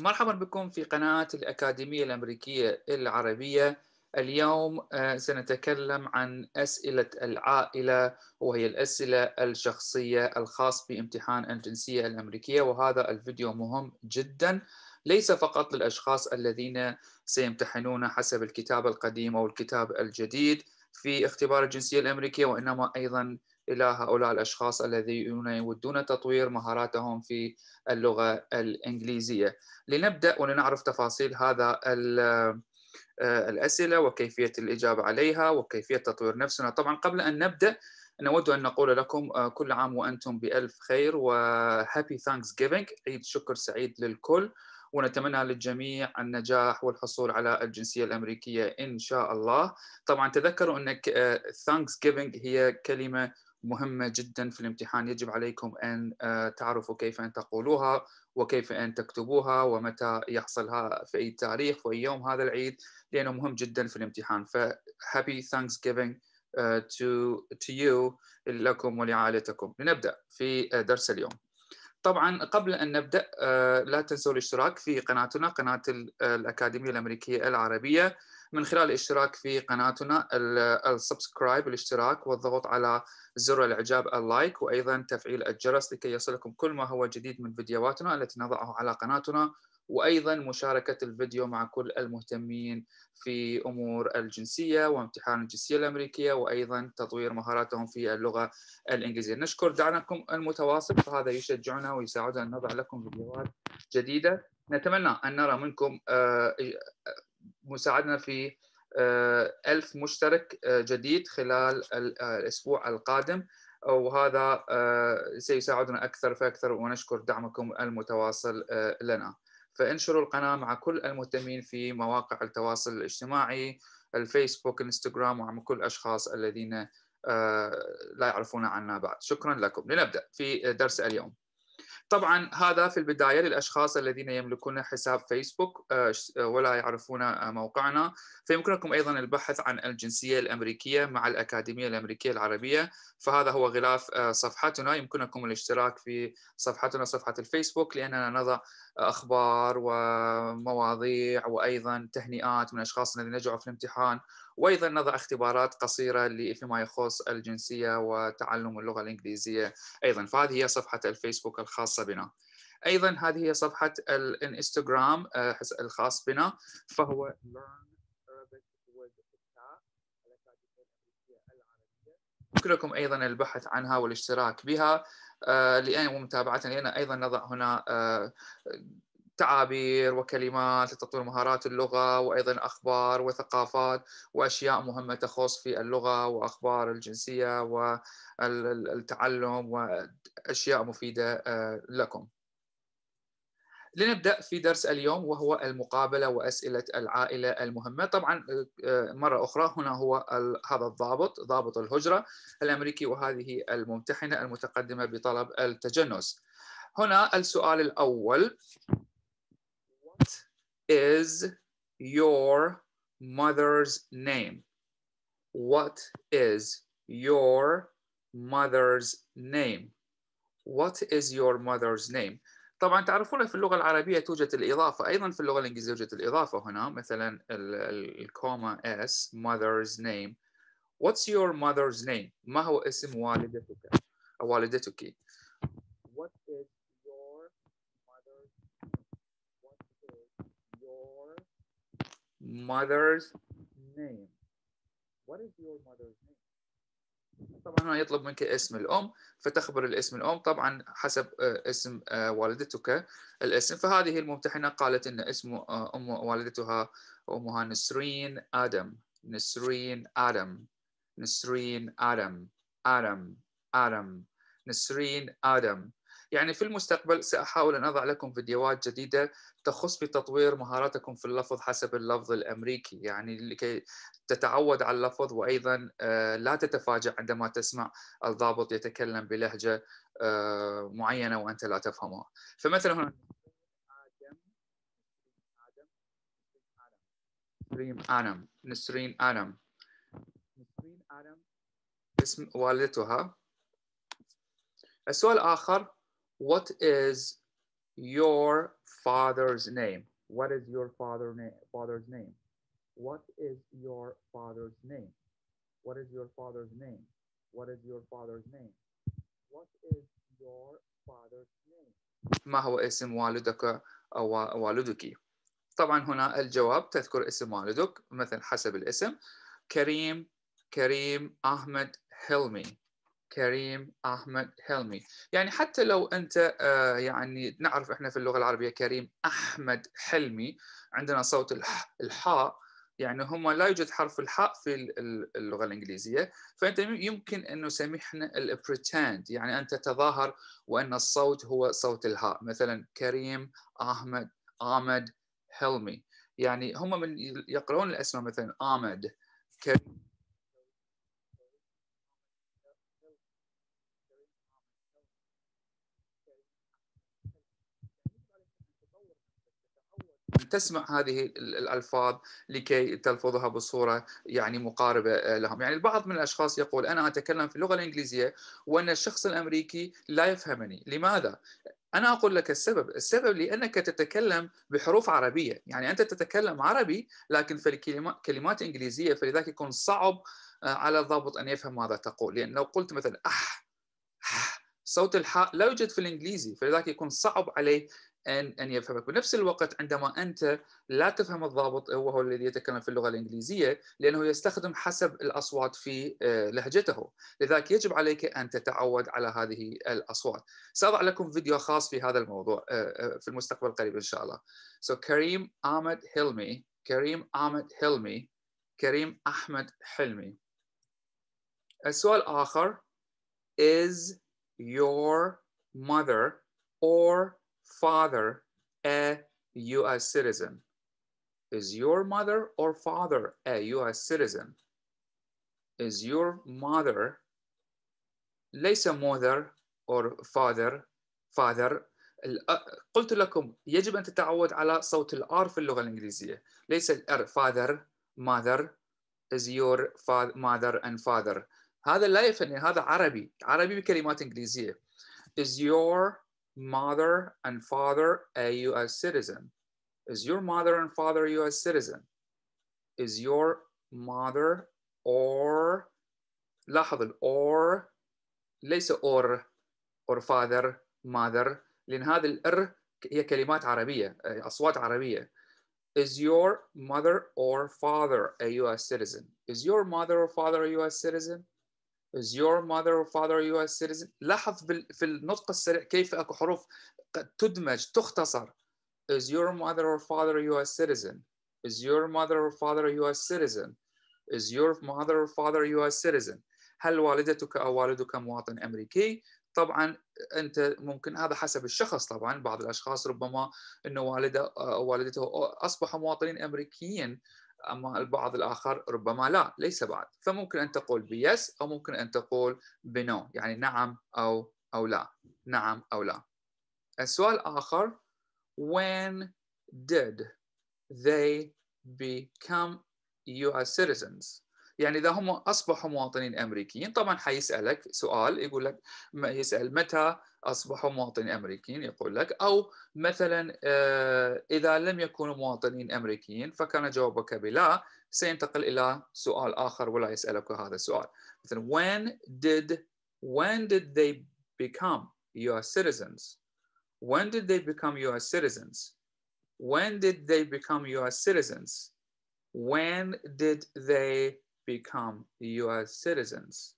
مرحبا بكم في قناة الأكاديمية الأمريكية العربية اليوم آه، سنتكلم عن أسئلة العائلة وهي الأسئلة الشخصية الخاص بامتحان الجنسية الأمريكية وهذا الفيديو مهم جدا ليس فقط للأشخاص الذين سيمتحنون حسب الكتاب القديم أو الكتاب الجديد في اختبار الجنسية الأمريكية وإنما أيضا الى هؤلاء الاشخاص الذين يودون تطوير مهاراتهم في اللغه الانجليزيه. لنبدا ولنعرف تفاصيل هذا آه، الاسئله وكيفيه الاجابه عليها وكيفيه تطوير نفسنا، طبعا قبل ان نبدا نود ان نقول لكم آه، كل عام وانتم بالف خير وهابي ثانكس جيفينج عيد شكر سعيد للكل ونتمنى للجميع النجاح والحصول على الجنسيه الامريكيه ان شاء الله طبعا تذكروا انك ثانكس آه، جيفينج هي كلمه مهمة جدا في الامتحان يجب عليكم أن آه، تعرفوا كيف أن تقولوها وكيف أن تكتبوها ومتى يحصلها في أي تاريخ وأي يوم هذا العيد لأنه مهم جدا في الامتحان فهابي Thanksgiving آه، to, to you لكم ولعائلتكم لنبدأ في آه، درس اليوم طبعا قبل ان نبدا لا تنسوا الاشتراك في قناتنا قناه الاكاديميه الامريكيه العربيه من خلال الاشتراك في قناتنا السبسكرايب الاشتراك والضغط على زر الاعجاب اللايك وايضا تفعيل الجرس لكي يصلكم كل ما هو جديد من فيديوهاتنا التي نضعه على قناتنا وايضا مشاركه الفيديو مع كل المهتمين في امور الجنسيه وامتحان الجنسيه الامريكيه وايضا تطوير مهاراتهم في اللغه الانجليزيه. نشكر دعمكم المتواصل فهذا يشجعنا ويساعدنا ان نضع لكم فيديوهات جديده. نتمنى ان نرى منكم آه، مساعدنا في آه، ألف مشترك آه، جديد خلال آه، الأسبوع القادم وهذا سيساعدنا أكثر فأكثر ونشكر دعمكم المتواصل لنا فانشروا القناة مع كل المهتمين في مواقع التواصل الاجتماعي الفيسبوك الانستغرام ومع كل الأشخاص الذين لا يعرفون عنا بعد شكرا لكم لنبدأ في درس اليوم طبعا هذا في البدايه للاشخاص الذين يملكون حساب فيسبوك آه، آه، ولا يعرفون آه، موقعنا فيمكنكم ايضا البحث عن الجنسيه الامريكيه مع الاكاديميه الامريكيه العربيه فهذا هو غلاف صفحتنا يمكنكم الاشتراك في صفحتنا صفحه الفيسبوك لاننا نضع اخبار ومواضيع وايضا تهنئات من الاشخاص الذين نجحوا في الامتحان وايضا نضع اختبارات قصيره فيما يخص الجنسيه وتعلم اللغه الانجليزيه ايضا فهذه هي صفحه الفيسبوك الخاصه بنا. ايضا هذه هي صفحه الانستغرام آه، الخاص بنا فهو يمكنكم ايضا البحث عنها والاشتراك بها آه، لان ومتابعتها لان ايضا نضع هنا آه، تعابير وكلمات لتطوير مهارات اللغة وأيضا أخبار وثقافات وأشياء مهمة تخص في اللغة وأخبار الجنسية والتعلم وأشياء مفيدة آه، لكم لنبدأ في درس اليوم وهو المقابلة وأسئلة العائلة المهمة طبعا آه، آه، مرة أخرى هنا هو هذا الضابط ضابط الهجرة الأمريكي وهذه الممتحنة المتقدمة بطلب التجنس هنا السؤال الأول What is your mother's name? What is your mother's name? What is your mother's name? طبعا تعرفون في اللغة العربية توجد الإضافة أيضا في اللغة الإنجليزية توجد الإضافة هنا مثلا الكوما S mother's name What's your mother's name؟ ما هو اسم والدتك أو والدتك؟ mother's name what is your mother's name طبعا هنا يطلب منك اسم الام فتخبر الاسم الام طبعا حسب آه، اسم آه، والدتك الاسم فهذه الممتحنه قالت ان اسم آه، ام والدتها امها نسرين ادم نسرين ادم نسرين ادم ادم ادم نسرين ادم يعني في المستقبل سأحاول أن أضع لكم فيديوهات جديدة تخص بتطوير مهاراتكم في اللفظ حسب اللفظ الأمريكي يعني لكي تتعود على اللفظ وأيضا آه، لا تتفاجأ عندما تسمع الضابط يتكلم بلهجة آه، معينة وأنت لا تفهمها فمثلا هنا نسرين آدم نسرين آدم نسرين آدم اسم والدتها السؤال الآخر what is your father's name? What is your father na father's name? What is your father's name? What is your father's name? What is your father's name? What is your father's name? ما هو اسم والدك أو والدك؟ طبعا هنا الجواب تذكر اسم والدك مثل حسب الاسم كريم كريم أحمد حلمي كريم احمد حلمي يعني حتى لو انت آه، يعني نعرف احنا في اللغه العربيه كريم احمد حلمي عندنا صوت الحاء يعني هم لا يوجد حرف الحاء في اللغه الانجليزيه فانت يمكن ان سمحنا البريتند يعني ان تتظاهر وان الصوت هو صوت الهاء مثلا كريم احمد احمد حلمي يعني هم من يقرؤون الاسماء مثلا احمد كريم تسمع هذه الالفاظ لكي تلفظها بصوره يعني مقاربه آه، لهم، يعني البعض من الاشخاص يقول انا اتكلم في اللغه الانجليزيه وان الشخص الامريكي لا يفهمني، لماذا؟ أنا أقول لك السبب السبب لأنك تتكلم بحروف عربية يعني أنت تتكلم عربي لكن في الكلمات إنجليزية فلذلك يكون صعب آه، على الضابط أن يفهم ماذا تقول لأن لو قلت مثلا أح, أح صوت الحاء لا يوجد في الإنجليزي فلذلك يكون صعب عليه ان ان يفهمك بنفس الوقت عندما انت لا تفهم الضابط هو هو الذي يتكلم في اللغه الانجليزيه لانه يستخدم حسب الاصوات في آه، لهجته لذلك يجب عليك ان تتعود على هذه الاصوات ساضع لكم فيديو خاص في هذا الموضوع آه، آه، في المستقبل القريب ان شاء الله so كريم احمد حلمي كريم احمد حلمي كريم احمد حلمي السؤال الاخر is your mother or father a U.S. citizen? Is your mother or father a U.S. citizen? Is your mother ليس mother or father father قلت لكم يجب أن تتعود على صوت الآر في اللغة الإنجليزية ليس الأر father mother is your father, mother and father هذا لا يفني هذا عربي عربي بكلمات إنجليزية is your mother and father a US citizen? Is your mother and father a US citizen? Is your mother or لاحظ or ليس or or father mother لان هذا الار هي كلمات عربية اصوات عربية. Is your mother or father a US citizen? Is your mother or father a US citizen? Is your mother or father US citizen؟ لاحظ في النطق السريع كيف اكو حروف تدمج تختصر Is your mother or father US citizen؟ Is your mother or father US citizen؟ Is your mother or father US citizen؟ هل والدتك او والدك مواطن امريكي؟ طبعا انت ممكن هذا حسب الشخص طبعا بعض الاشخاص ربما انه والده او والدته اصبحوا مواطنين امريكيين أما البعض الآخر ربما لا ليس بعد فممكن أن تقول بيس أو ممكن أن تقول بنو يعني نعم أو أو لا نعم أو لا السؤال الآخر when did they become US citizens يعني اذا هم اصبحوا مواطنين امريكيين طبعا حيسالك سؤال يقول لك يسال متى اصبحوا مواطنين امريكيين يقول لك او مثلا آه، اذا لم يكونوا مواطنين امريكيين فكان جوابك بلا سينتقل الى سؤال اخر ولا يسالك هذا السؤال مثلا when did when did they become US citizens when did they become US citizens when did they become US citizens when did they become US citizens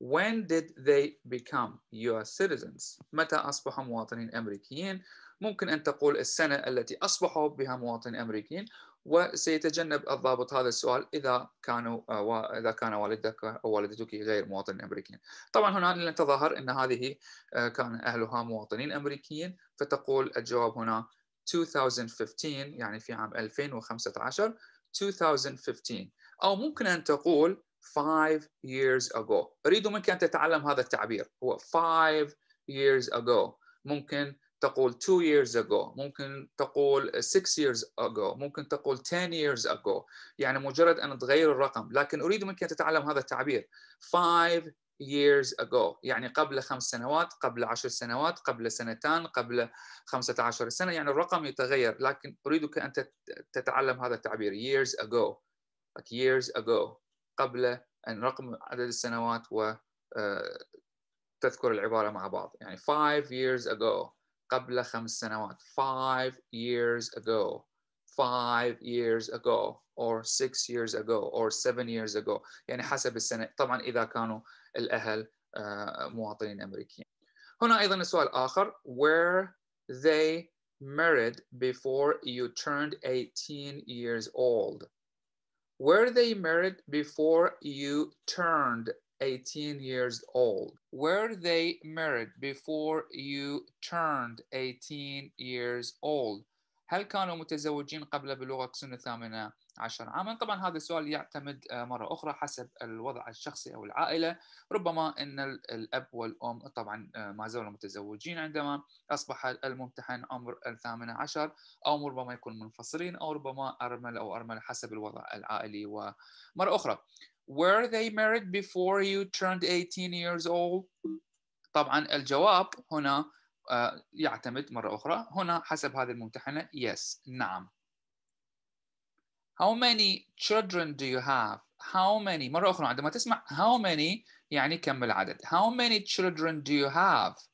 when did they become US citizens متى أصبحوا مواطنين أمريكيين ممكن أن تقول السنة التي أصبحوا بها مواطنين أمريكيين وسيتجنب الضابط هذا السؤال إذا كانوا آه، إذا كان والدك أو والدتك غير مواطنين أمريكيين. طبعا هنا نتظاهر أن هذه آه، كان أهلها مواطنين أمريكيين فتقول الجواب هنا 2015 يعني في عام 2015 2015 او ممكن ان تقول 5 years ago اريد منك ان تتعلم هذا التعبير هو 5 years ago ممكن تقول 2 years ago ممكن تقول 6 years ago ممكن تقول 10 years ago يعني مجرد أن تغير الرقم لكن أريد منك أن تتعلم هذا التعبير 5 years ago يعني قبل خمس سنوات قبل عشر سنوات قبل سنتان قبل 15 سنة يعني الرقم يتغير لكن أريدك أن تتعلم هذا التعبير years ago Like years ago قبل and رقم عدد السنوات و تذكر العبارة مع بعض يعني five years ago قبل خمس سنوات five years ago five years ago or six years ago or seven years ago يعني حسب السنة طبعا إذا كانوا الأهل مواطنين أمريكيين هنا أيضا سؤال آخر where they married before you turned 18 years old were they married before you turned 18 years old? Were they married before you turned 18 years old? هل كانوا متزوجين قبل بلوغ سن الثامنة عشر عاما طبعا هذا السؤال يعتمد آه، مرة أخرى حسب الوضع الشخصي أو العائلة ربما أن الأب والأم طبعا آه، ما زالوا متزوجين عندما أصبح الممتحن عمر الثامنة عشر أو ربما يكون منفصلين أو ربما أرمل أو أرمل حسب الوضع العائلي ومرة أخرى Were they married before you turned 18 years old؟ طبعا الجواب هنا آه، يعتمد مرة أخرى هنا حسب هذه الممتحنة yes نعم How many children do you have? How many مرة أخرى عندما تسمع how many يعني كم العدد How many children do you have?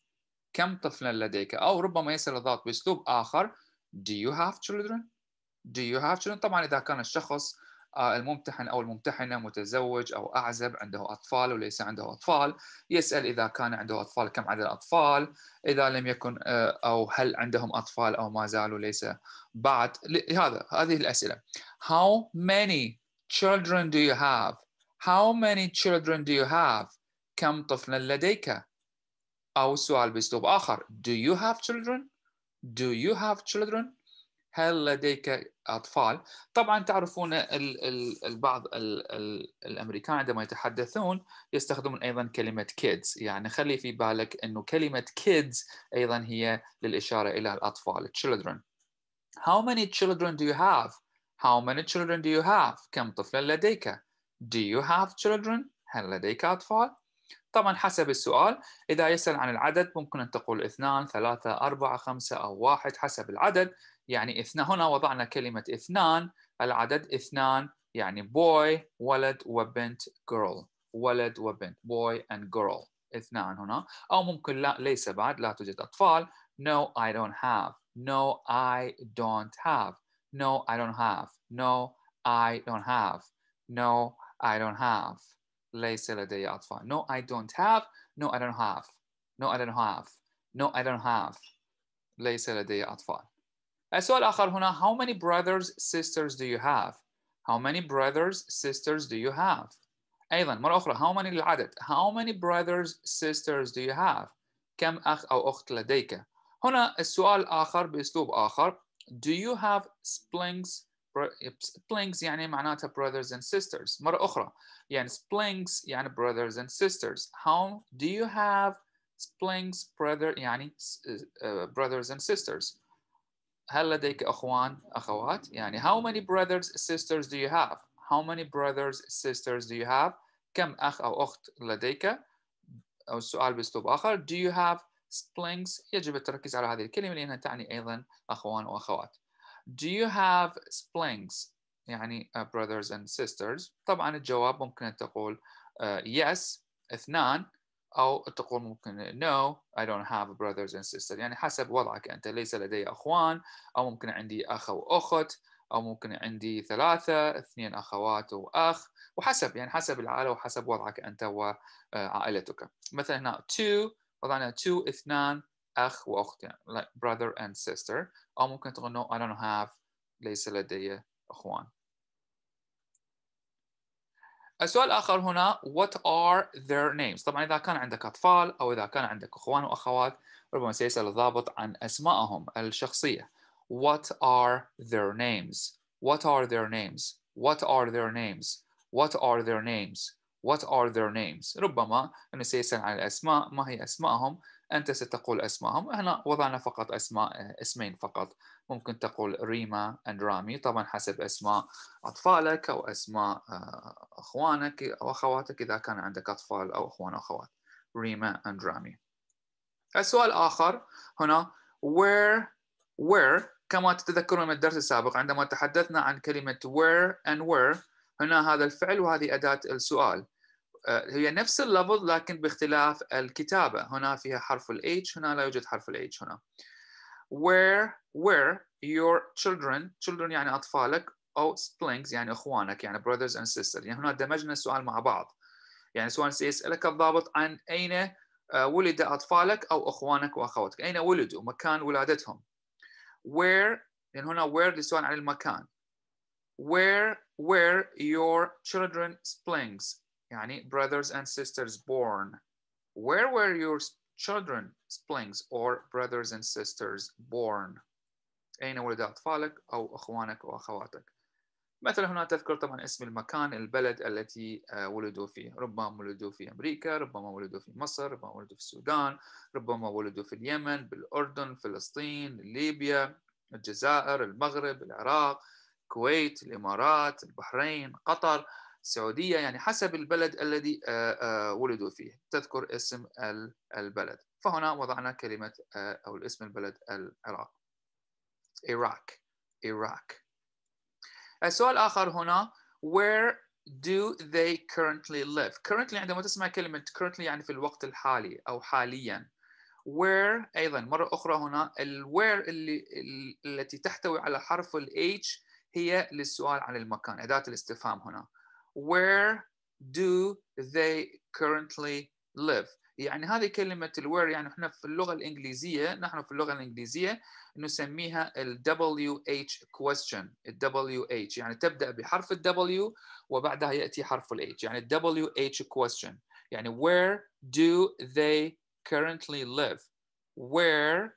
كم طفلا لديك أو ربما يسأل الضغط بأسلوب آخر Do you have children? Do you have children? طبعا إذا كان الشخص آه، الممتحن او الممتحنه متزوج او اعزب عنده اطفال وليس عنده اطفال يسال اذا كان عنده اطفال كم عدد الاطفال اذا لم يكن آه، او هل عندهم اطفال او ما زالوا ليس بعد هذا هذه الاسئله how many children do you have how many children do you have كم طفلا لديك او السؤال باسلوب اخر do you have children do you have children هل لديك أطفال؟ طبعا تعرفون البعض الأمريكان عندما يتحدثون يستخدمون أيضا كلمة kids يعني خلي في بالك أنه كلمة kids أيضا هي للإشارة إلى الأطفال children How many children do you have? How many children do you have? كم طفل لديك؟ Do you have children? هل لديك أطفال؟ طبعا حسب السؤال إذا يسأل عن العدد ممكن أن تقول اثنان ثلاثة أربعة خمسة أو واحد حسب العدد يعني اثنان هنا وضعنا كلمة اثنان العدد اثنان يعني boy ولد وبنت girl ولد وبنت boy and girl اثنان هنا أو ممكن لا ليس بعد لا توجد أطفال no I don't have no I don't have no I don't have no I don't have no I don't have ليس لدي أطفال no I don't have no I don't have no I don't have no I don't have ليس لدي أطفال السؤال الآخر هنا how many brothers sisters do you have how many brothers sisters do you have أيضا مرة أخرى how many العدد how many brothers sisters do you have كم أخ أو أخت لديك هنا السؤال آخر بأسلوب آخر do you have siblings siblings يعني معناتها brothers and sisters مرة أخرى يعني siblings يعني brothers and sisters how do you have siblings brother يعني uh, brothers and sisters هل لديك اخوان اخوات يعني how many brothers sisters do you have how many brothers sisters do you have كم اخ او اخت لديك او السؤال باسلوب اخر do you have siblings يجب التركيز على هذه الكلمه لانها تعني ايضا اخوان واخوات do you have siblings يعني uh, brothers and sisters طبعا الجواب ممكن ان تقول uh, yes اثنان أو تقول ممكن no I don't have brothers and sisters يعني حسب وضعك أنت ليس لدي أخوان أو ممكن عندي أخ أو أخت أو ممكن عندي ثلاثة اثنين أخوات وأخ وحسب يعني حسب العائلة وحسب وضعك أنت وعائلتك مثلا هنا two وضعنا two اثنان أخ وأخت يعني like brother and sister أو ممكن تقول no I don't have ليس لدي أخوان السؤال الآخر هنا what are their names طبعا إذا كان عندك أطفال أو إذا كان عندك إخوان وأخوات ربما سيسأل الضابط عن أسمائهم الشخصية what are their names what are their names what are their names what are their names what are their names ربما أنه سيسأل عن الأسماء ما هي أسمائهم أنت ستقول أسمائهم هنا وضعنا فقط أسماء اسمين فقط ممكن تقول ريما and رامي طبعا حسب أسماء أطفالك أو أسماء آه، أخوانك أو أخواتك إذا كان عندك أطفال أو أخوان أو أخوات ريما and رامي السؤال الآخر هنا where where كما تتذكرون من الدرس السابق عندما تحدثنا عن كلمة where and where هنا هذا الفعل وهذه أداة السؤال آه، هي نفس اللفظ لكن باختلاف الكتابة هنا فيها حرف ال H هنا لا يوجد حرف ال H هنا where where your children children يعني أطفالك أو siblings يعني إخوانك يعني brothers and sisters يعني هنا دمجنا السؤال مع بعض يعني سؤال سيسألك الضابط عن أين آه، ولد أطفالك أو إخوانك وأخواتك أين ولدوا مكان ولادتهم where يعني هنا where لسؤال عن المكان where where your children siblings يعني brothers and sisters born where were your children splings or brothers and sisters born أين ولد أطفالك أو أخوانك وأخواتك مثلا هنا تذكر طبعا اسم المكان البلد التي آه، ولدوا فيه ربما ولدوا في أمريكا ربما ولدوا في مصر ربما ولدوا في السودان ربما ولدوا في اليمن بالأردن فلسطين ليبيا الجزائر المغرب العراق الكويت الإمارات البحرين قطر السعودية يعني حسب البلد الذي آه، آه، ولدوا فيه تذكر اسم البلد فهنا وضعنا كلمة آه، أو اسم البلد العراق Iraq Iraq السؤال آخر هنا where do they currently live currently عندما تسمع كلمة currently يعني في الوقت الحالي أو حاليا where أيضا مرة أخرى هنا where اللي التي تحتوي على حرف ال H هي للسؤال عن المكان أداة الاستفهام هنا where do they currently live يعني هذه كلمة الوير يعني احنا في اللغة الإنجليزية نحن في اللغة الإنجليزية نسميها ال WH question ال WH يعني تبدأ بحرف ال W وبعدها يأتي حرف ال H يعني ال WH question يعني where do they currently live where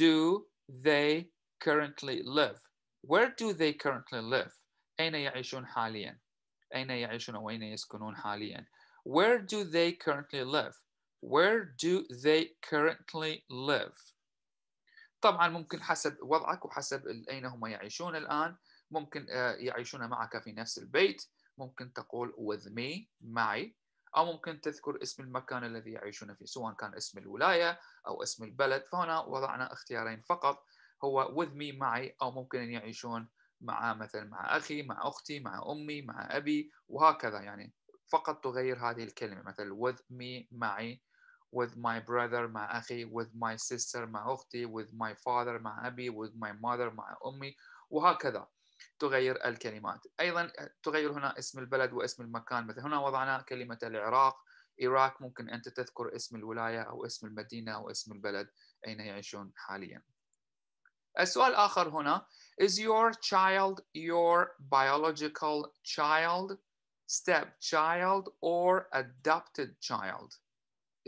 do they currently live where do they currently live أين يعيشون حالياً أين يعيشون أو أين يسكنون حاليا Where do they currently live? Where do they currently live? طبعا ممكن حسب وضعك وحسب أين هم يعيشون الآن ممكن آه، يعيشون معك في نفس البيت ممكن تقول with me معي أو ممكن تذكر اسم المكان الذي يعيشون فيه سواء كان اسم الولاية أو اسم البلد فهنا وضعنا اختيارين فقط هو with me معي أو ممكن أن يعيشون مع مثلا مع أخي مع أختي مع أمي مع أبي وهكذا يعني فقط تغير هذه الكلمة مثلا with me معي with my brother مع أخي with my sister مع أختي with my father مع أبي with my mother مع أمي وهكذا تغير الكلمات أيضا تغير هنا اسم البلد واسم المكان مثلا هنا وضعنا كلمة العراق إيراك ممكن أنت تذكر اسم الولاية أو اسم المدينة أو اسم البلد أين يعيشون حالياً السؤال الآخر هنا is your child your biological child stepchild or adopted child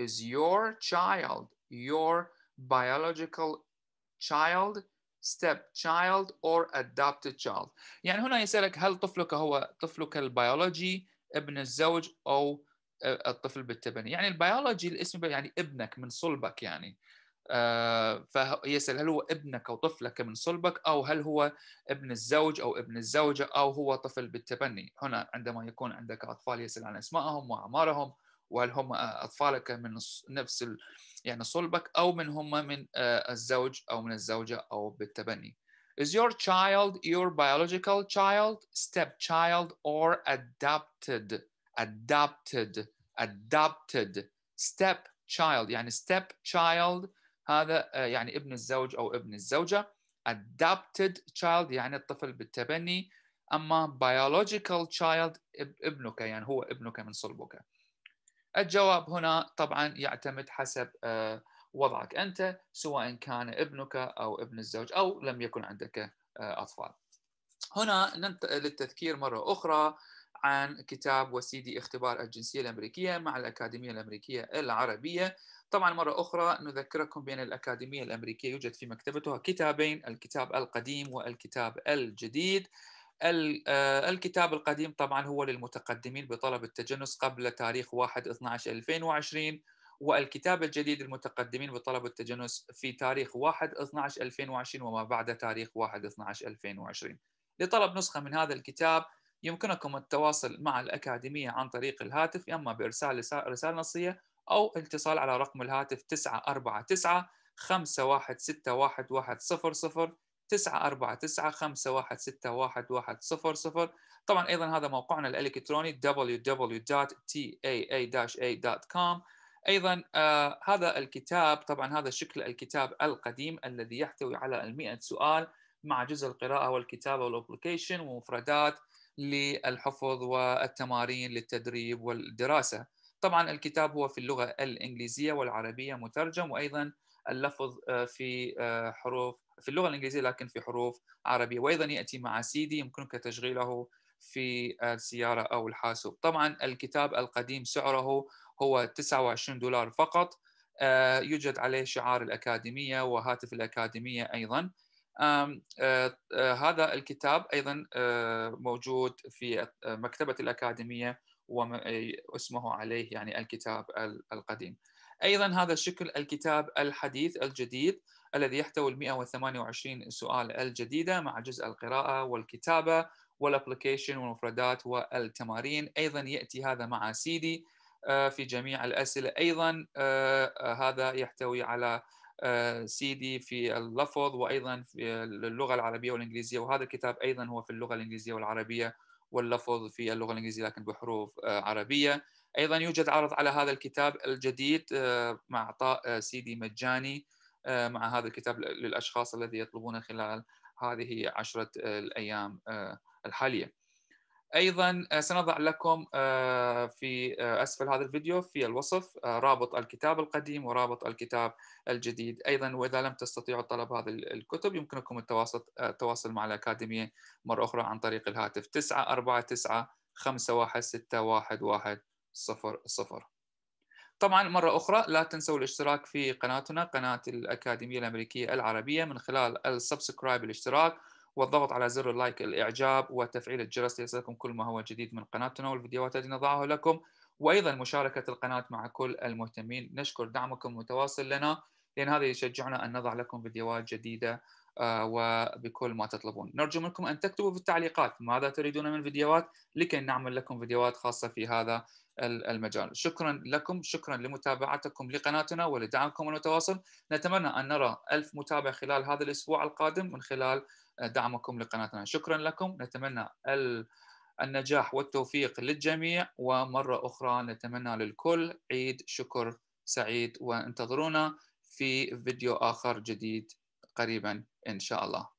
is your child your biological child stepchild or adopted child يعني هنا يسألك هل طفلك هو طفلك البيولوجي ابن الزوج أو الطفل بالتبني يعني البيولوجي الاسم يعني ابنك من صلبك يعني آه، فيسأل هل هو ابنك أو طفلك من صلبك أو هل هو ابن الزوج أو ابن الزوجة أو هو طفل بالتبني هنا عندما يكون عندك أطفال يسأل عن أسمائهم وأعمارهم وهل هم أطفالك من نفس يعني صلبك أو من هم من آه، الزوج أو من الزوجة أو بالتبني Is your child your biological child, stepchild or adopted? Adopted, adopted, stepchild يعني stepchild هذا آه، يعني ابن الزوج أو ابن الزوجة adopted child يعني الطفل بالتبني أما biological child ابنك يعني هو ابنك من صلبك الجواب هنا طبعا يعتمد حسب آه، وضعك أنت سواء كان ابنك أو ابن الزوج أو لم يكن عندك آه، أطفال هنا للتذكير مرة أخرى عن كتاب وسيدي اختبار الجنسية الأمريكية مع الأكاديمية الأمريكية العربية طبعا مرة أخرى نذكركم بأن الأكاديمية الأمريكية يوجد في مكتبتها كتابين الكتاب القديم والكتاب الجديد آه، الكتاب القديم طبعا هو للمتقدمين بطلب التجنس قبل تاريخ 1 12 2020 والكتاب الجديد للمتقدمين بطلب التجنس في تاريخ 1 12 2020 وما بعد تاريخ 1 12 2020 لطلب نسخة من هذا الكتاب يمكنكم التواصل مع الأكاديمية عن طريق الهاتف إما بإرسال رسالة نصية أو الاتصال على رقم الهاتف 949 516 949 516 طبعا أيضا هذا موقعنا الإلكتروني www.taa-a.com أيضا آه هذا الكتاب طبعا هذا شكل الكتاب القديم الذي يحتوي على المئة سؤال مع جزء القراءة والكتابة والابلكيشن ومفردات للحفظ والتمارين للتدريب والدراسة طبعا الكتاب هو في اللغة الإنجليزية والعربية مترجم وأيضا اللفظ آه، في آه، حروف في اللغة الإنجليزية لكن في حروف عربية وأيضا يأتي مع سيدي يمكنك تشغيله في السيارة أو الحاسوب طبعا الكتاب القديم سعره هو 29 دولار فقط آه، يوجد عليه شعار الأكاديمية وهاتف الأكاديمية أيضا آه، آه، هذا الكتاب ايضا آه، موجود في مكتبه الاكاديميه واسمه عليه يعني الكتاب القديم. ايضا هذا الشكل الكتاب الحديث الجديد الذي يحتوي ال 128 سؤال الجديده مع جزء القراءه والكتابه والابلكيشن والمفردات والتمارين، ايضا ياتي هذا مع سيدي في جميع الاسئله، ايضا هذا يحتوي على آه، سيدي في اللفظ وايضا في اللغه العربيه والانجليزيه وهذا الكتاب ايضا هو في اللغه الانجليزيه والعربيه واللفظ في اللغه الانجليزيه لكن بحروف آه، عربيه ايضا يوجد عرض على هذا الكتاب الجديد آه، مع اعطاء سيدي مجاني مع هذا الكتاب للاشخاص الذي يطلبون خلال هذه عشره الايام الحاليه ايضا آه، سنضع لكم آه، في آه، اسفل هذا الفيديو في الوصف رابط الكتاب القديم ورابط الكتاب الجديد ايضا واذا لم تستطيعوا طلب هذه الكتب يمكنكم التواصل التواصل مع الاكاديميه مره اخرى عن طريق الهاتف 949 5161 صفر طبعا مرة أخرى لا تنسوا الاشتراك في قناتنا قناة الأكاديمية الأمريكية العربية من خلال السبسكرايب الاشتراك والضغط على زر اللايك الإعجاب وتفعيل الجرس ليصلكم كل ما هو جديد من قناتنا والفيديوهات التي نضعها لكم وأيضا مشاركة القناة مع كل المهتمين نشكر دعمكم المتواصل لنا لأن هذا يشجعنا أن نضع لكم فيديوهات جديدة آه، وبكل ما تطلبون نرجو منكم أن تكتبوا في التعليقات ماذا تريدون من فيديوهات لكي نعمل لكم فيديوهات خاصة في هذا المجال شكرا لكم شكرا لمتابعتكم لقناتنا ولدعمكم المتواصل نتمنى أن نرى ألف متابع خلال هذا الأسبوع القادم من خلال دعمكم لقناتنا شكرا لكم نتمنى النجاح والتوفيق للجميع ومرة أخرى نتمنى للكل عيد شكر سعيد وانتظرونا في فيديو آخر جديد قريبا إن شاء الله